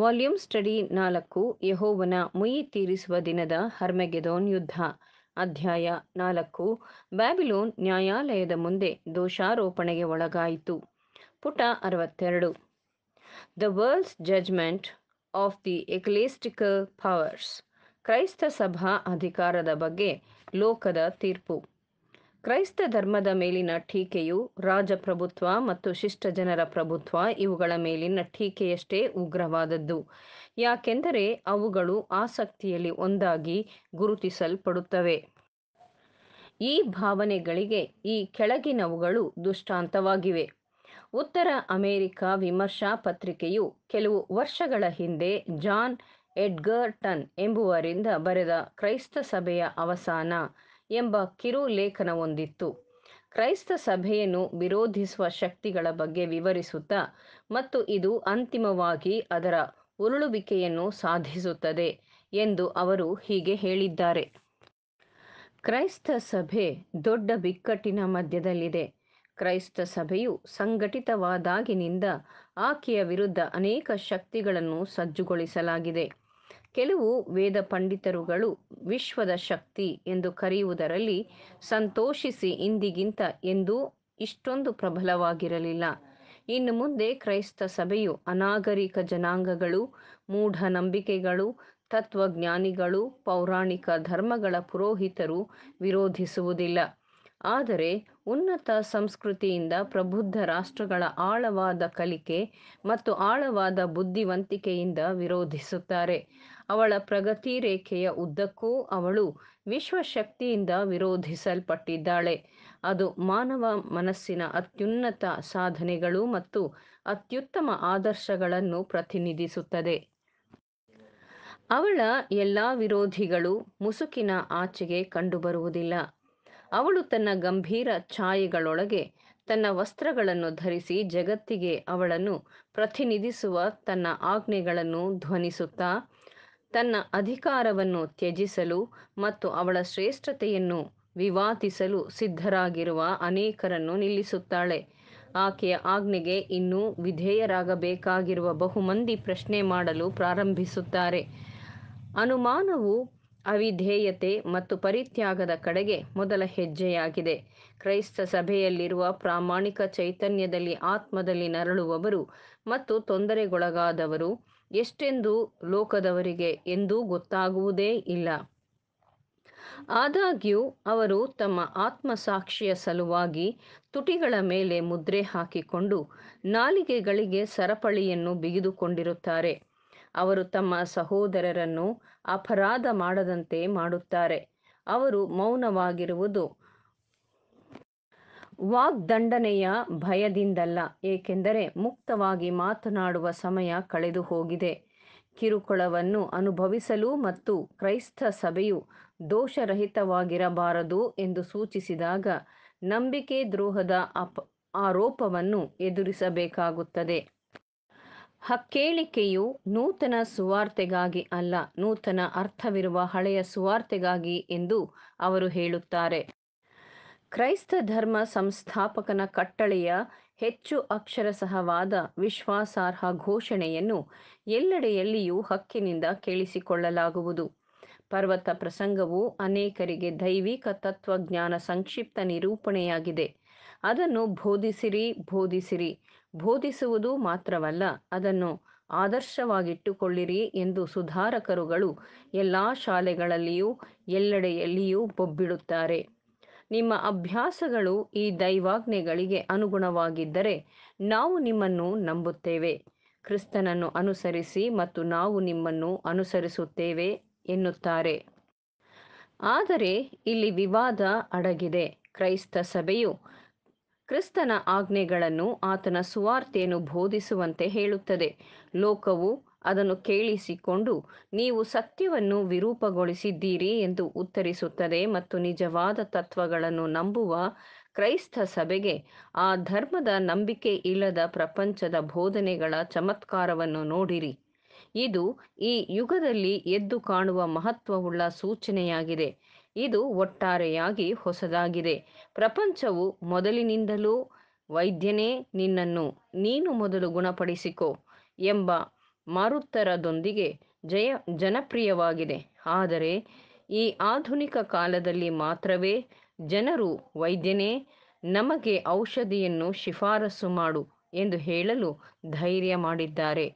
volume study ನಾಲ್ಕು ಯಹೋವನ ಮುಯಿ ತೀರಿಸುವ ದಿನದ ಹರ್ಮೆಗೆದೋನ್ ಯುದ್ಧ ಅಧ್ಯಾಯ ನಾಲ್ಕು ಬ್ಯಾಬಿಲೋನ್ ನ್ಯಾಯಾಲಯದ ಮುಂದೆ ದೋಷಾರೋಪಣೆಗೆ ಒಳಗಾಯಿತು ಪುಟ ಅರವತ್ತೆರಡು the world's judgment of the ecclesiastical powers ಕ್ರೈಸ್ತ ಸಭಾ ಅಧಿಕಾರದ ಬಗ್ಗೆ ಲೋಕದ ತೀರ್ಪು ಕ್ರೈಸ್ತ ಧರ್ಮದ ಮೇಲಿನ ಟೀಕೆಯು ರಾಜಪ್ರಭುತ್ವ ಮತ್ತು ಶಿಷ್ಟ ಜನರ ಪ್ರಭುತ್ವ ಇವುಗಳ ಮೇಲಿನ ಟೀಕೆಯಷ್ಟೇ ಉಗ್ರವಾದದ್ದು ಯಾಕೆಂದರೆ ಅವುಗಳು ಆಸಕ್ತಿಯಲ್ಲಿ ಒಂದಾಗಿ ಗುರುತಿಸಲ್ಪಡುತ್ತವೆ ಈ ಭಾವನೆಗಳಿಗೆ ಈ ಕೆಳಗಿನವುಗಳು ದುಷ್ಟಾಂತವಾಗಿವೆ ಉತ್ತರ ಅಮೆರಿಕ ವಿಮರ್ಶಾ ಪತ್ರಿಕೆಯು ಕೆಲವು ವರ್ಷಗಳ ಹಿಂದೆ ಜಾನ್ ಎಡ್ಗರ್ಟನ್ ಎಂಬುವರಿಂದ ಬರೆದ ಕ್ರೈಸ್ತ ಸಭೆಯ ಅವಸಾನ ಎಂಬ ಕಿರು ಲೇಖನ ಕ್ರೈಸ್ತ ಸಭೆಯನ್ನು ವಿರೋಧಿಸುವ ಶಕ್ತಿಗಳ ಬಗ್ಗೆ ವಿವರಿಸುತ್ತಾ ಮತ್ತು ಇದು ಅಂತಿಮವಾಗಿ ಅದರ ಉರುಳುವಿಕೆಯನ್ನು ಸಾಧಿಸುತ್ತದೆ ಎಂದು ಅವರು ಹೀಗೆ ಹೇಳಿದ್ದಾರೆ ಕ್ರೈಸ್ತ ಸಭೆ ದೊಡ್ಡ ಬಿಕ್ಕಟ್ಟಿನ ಮಧ್ಯದಲ್ಲಿದೆ ಕ್ರೈಸ್ತ ಸಭೆಯು ಸಂಘಟಿತವಾದಾಗಿನಿಂದ ಆಕೆಯ ವಿರುದ್ಧ ಅನೇಕ ಶಕ್ತಿಗಳನ್ನು ಸಜ್ಜುಗೊಳಿಸಲಾಗಿದೆ ಕೆಲವು ವೇದ ಪಂಡಿತರುಗಳು ವಿಶ್ವದ ಶಕ್ತಿ ಎಂದು ಕರೆಯುವುದರಲ್ಲಿ ಸಂತೋಷಿಸಿ ಇಂದಿಗಿಂತ ಎಂದೂ ಇಷ್ಟೊಂದು ಪ್ರಬಲವಾಗಿರಲಿಲ್ಲ ಇನ್ನು ಮುಂದೆ ಕ್ರೈಸ್ತ ಸಭೆಯು ಅನಾಗರಿಕ ಜನಾಂಗಗಳು ಮೂಢ ನಂಬಿಕೆಗಳು ತತ್ವಜ್ಞಾನಿಗಳು ಪೌರಾಣಿಕ ಧರ್ಮಗಳ ಪುರೋಹಿತರು ವಿರೋಧಿಸುವುದಿಲ್ಲ ಆದರೆ ಉನ್ನತ ಸಂಸ್ಕೃತಿಯಿಂದ ಪ್ರಬುದ್ಧ ರಾಷ್ಟ್ರಗಳ ಆಳವಾದ ಕಲಿಕೆ ಮತ್ತು ಆಳವಾದ ಬುದ್ಧಿವಂತಿಕೆಯಿಂದ ವಿರೋಧಿಸುತ್ತಾರೆ ಅವಳ ಪ್ರಗತಿ ರೇಖೆಯ ಉದ್ದಕ್ಕೂ ಅವಳು ವಿಶ್ವಶಕ್ತಿಯಿಂದ ವಿರೋಧಿಸಲ್ಪಟ್ಟಿದ್ದಾಳೆ ಅದು ಮಾನವ ಮನಸ್ಸಿನ ಅತ್ಯುನ್ನತ ಸಾಧನೆಗಳು ಮತ್ತು ಅತ್ಯುತ್ತಮ ಆದರ್ಶಗಳನ್ನು ಪ್ರತಿನಿಧಿಸುತ್ತದೆ ಅವಳ ಎಲ್ಲ ವಿರೋಧಿಗಳು ಮುಸುಕಿನ ಆಚೆಗೆ ಕಂಡುಬರುವುದಿಲ್ಲ ಅವಳು ತನ್ನ ಗಂಭೀರ ಛಾಯೆಗಳೊಳಗೆ ತನ್ನ ವಸ್ತ್ರಗಳನ್ನು ಧರಿಸಿ ಜಗತ್ತಿಗೆ ಅವಳನ್ನು ಪ್ರತಿನಿಧಿಸುವ ತನ್ನ ಆಜ್ಞೆಗಳನ್ನು ಧ್ವನಿಸುತ್ತಾ ತನ್ನ ಅಧಿಕಾರವನ್ನು ತ್ಯಜಿಸಲು ಮತ್ತು ಅವಳ ಶ್ರೇಷ್ಠತೆಯನ್ನು ವಿವಾದಿಸಲು ಸಿದ್ಧರಾಗಿರುವ ಅನೇಕರನ್ನು ನಿಲ್ಲಿಸುತ್ತಾಳೆ ಆಕೆಯ ಆಜ್ಞೆಗೆ ಇನ್ನೂ ವಿಧೇಯರಾಗಬೇಕಾಗಿರುವ ಬಹುಮಂದಿ ಪ್ರಶ್ನೆ ಮಾಡಲು ಪ್ರಾರಂಭಿಸುತ್ತಾರೆ ಅನುಮಾನವು ಅವಿಧೇಯತೆ ಮತ್ತು ಪರಿತ್ಯಾಗದ ಕಡೆಗೆ ಮೊದಲ ಹೆಜ್ಜೆಯಾಗಿದೆ ಕ್ರೈಸ್ತ ಸಭೆಯಲ್ಲಿರುವ ಪ್ರಾಮಾಣಿಕ ಚೈತನ್ಯದಲ್ಲಿ ಆತ್ಮದಲ್ಲಿ ನರಳುವವರು ಮತ್ತು ತೊಂದರೆಗೊಳಗಾದವರು ಎಷ್ಟೆಂದು ಲೋಕದವರಿಗೆ ಎಂದೂ ಗೊತ್ತಾಗುವುದೇ ಇಲ್ಲ ಆದಾಗ್ಯೂ ಅವರು ತಮ್ಮ ಆತ್ಮಸಾಕ್ಷಿಯ ಸಲುವಾಗಿ ತುಟಿಗಳ ಮೇಲೆ ಮುದ್ರೆ ಹಾಕಿಕೊಂಡು ನಾಲಿಗೆಗಳಿಗೆ ಸರಪಳಿಯನ್ನು ಬಿಗಿದುಕೊಂಡಿರುತ್ತಾರೆ ಅವರು ತಮ್ಮ ಸಹೋದರರನ್ನು ಅಪರಾಧ ಮಾಡದಂತೆ ಮಾಡುತ್ತಾರೆ ಅವರು ಮೌನವಾಗಿರುವುದು ವಾಗ್ದಂಡನೆಯ ಭಯದಿಂದಲ್ಲ ಏಕೆಂದರೆ ಮುಕ್ತವಾಗಿ ಮಾತನಾಡುವ ಸಮಯ ಕಳೆದು ಹೋಗಿದೆ ಕಿರುಕುಳವನ್ನು ಅನುಭವಿಸಲು ಮತ್ತು ಕ್ರೈಸ್ತ ಸಭೆಯು ದೋಷರಹಿತವಾಗಿರಬಾರದು ಎಂದು ಸೂಚಿಸಿದಾಗ ನಂಬಿಕೆ ದ್ರೋಹದ ಅಪ ಆರೋಪವನ್ನು ಎದುರಿಸಬೇಕಾಗುತ್ತದೆ ಹಕ್ಕೇಳಿಕೆಯು ನೂತನ ಸುವಾರ್ತೆಗಾಗಿ ಅಲ್ಲ ನೂತನ ಅರ್ಥವಿರುವ ಹಳೆಯ ಸುವಾರ್ತೆಗಾಗಿ ಎಂದು ಅವರು ಹೇಳುತ್ತಾರೆ ಕ್ರೈಸ್ತ ಧರ್ಮ ಸಂಸ್ಥಾಪಕನ ಕಟ್ಟಳೆಯ ಹೆಚ್ಚು ಅಕ್ಷರಸಹವಾದ ವಿಶ್ವಾಸಾರ್ಹ ಘೋಷಣೆಯನ್ನು ಎಲ್ಲೆಡೆಯಲ್ಲಿಯೂ ಹಕ್ಕಿನಿಂದ ಕೇಳಿಸಿಕೊಳ್ಳಲಾಗುವುದು ಪರ್ವತ ಪ್ರಸಂಗವು ಅನೇಕರಿಗೆ ದೈವಿಕ ತತ್ವಜ್ಞಾನ ಸಂಕ್ಷಿಪ್ತ ನಿರೂಪಣೆಯಾಗಿದೆ ಅದನ್ನು ಬೋಧಿಸಿರಿ ಬೋಧಿಸಿರಿ ಬೋಧಿಸುವುದು ಮಾತ್ರವಲ್ಲ ಅದನ್ನು ಆದರ್ಶವಾಗಿಟ್ಟುಕೊಳ್ಳಿರಿ ಎಂದು ಸುಧಾರಕರುಗಳು ಎಲ್ಲ ಶಾಲೆಗಳಲ್ಲಿಯೂ ಎಲ್ಲೆಡೆಯಲ್ಲಿಯೂ ಬೊಬ್ಬಿಡುತ್ತಾರೆ ನಿಮ್ಮ ಅಭ್ಯಾಸಗಳು ಈ ದೈವಾಜ್ಞೆಗಳಿಗೆ ಅನುಗುಣವಾಗಿದ್ದರೆ ನಾವು ನಿಮ್ಮನ್ನು ನಂಬುತ್ತೇವೆ ಕ್ರಿಸ್ತನನ್ನು ಅನುಸರಿಸಿ ಮತ್ತು ನಾವು ನಿಮ್ಮನ್ನು ಅನುಸರಿಸುತ್ತೇವೆ ಎನ್ನುತ್ತಾರೆ ಆದರೆ ಇಲ್ಲಿ ವಿವಾದ ಅಡಗಿದೆ ಕ್ರೈಸ್ತ ಸಭೆಯು ಕ್ರಿಸ್ತನ ಆಜ್ಞೆಗಳನ್ನು ಆತನ ಸುವಾರ್ತೆಯನ್ನು ಬೋಧಿಸುವಂತೆ ಹೇಳುತ್ತದೆ ಲೋಕವು ಅದನ್ನು ಕೇಳಿಸಿಕೊಂಡು ನೀವು ಸತ್ಯವನ್ನು ವಿರೂಪಗೊಳಿಸಿದ್ದೀರಿ ಎಂದು ಉತ್ತರಿಸುತ್ತದೆ ಮತ್ತು ನಿಜವಾದ ತತ್ವಗಳನ್ನು ನಂಬುವ ಕ್ರೈಸ್ತ ಸಭೆಗೆ ಆ ಧರ್ಮದ ನಂಬಿಕೆ ಇಲ್ಲದ ಪ್ರಪಂಚದ ಬೋಧನೆಗಳ ಚಮತ್ಕಾರವನ್ನು ನೋಡಿರಿ ಇದು ಈ ಯುಗದಲ್ಲಿ ಎದ್ದು ಕಾಣುವ ಮಹತ್ವವುಳ್ಳ ಸೂಚನೆಯಾಗಿದೆ ಇದು ಒಟ್ಟಾರೆಯಾಗಿ ಹೊಸದಾಗಿದೆ ಪ್ರಪಂಚವು ಮೊದಲಿನಿಂದಲೂ ವೈದ್ಯನೇ ನಿನ್ನನ್ನು ನೀನು ಮೊದಲು ಗುಣಪಡಿಸಿಕೋ ಎಂಬ ಮಾರುತ್ತರದೊಂದಿಗೆ ಜಯ ಜನಪ್ರಿಯವಾಗಿದೆ ಆದರೆ ಈ ಆಧುನಿಕ ಕಾಲದಲ್ಲಿ ಮಾತ್ರವೇ ಜನರು ವೈದ್ಯನೇ ನಮಗೆ ಔಷಧಿಯನ್ನು ಶಿಫಾರಸು ಮಾಡು ಎಂದು ಹೇಳಲು ಧೈರ್ಯ ಮಾಡಿದ್ದಾರೆ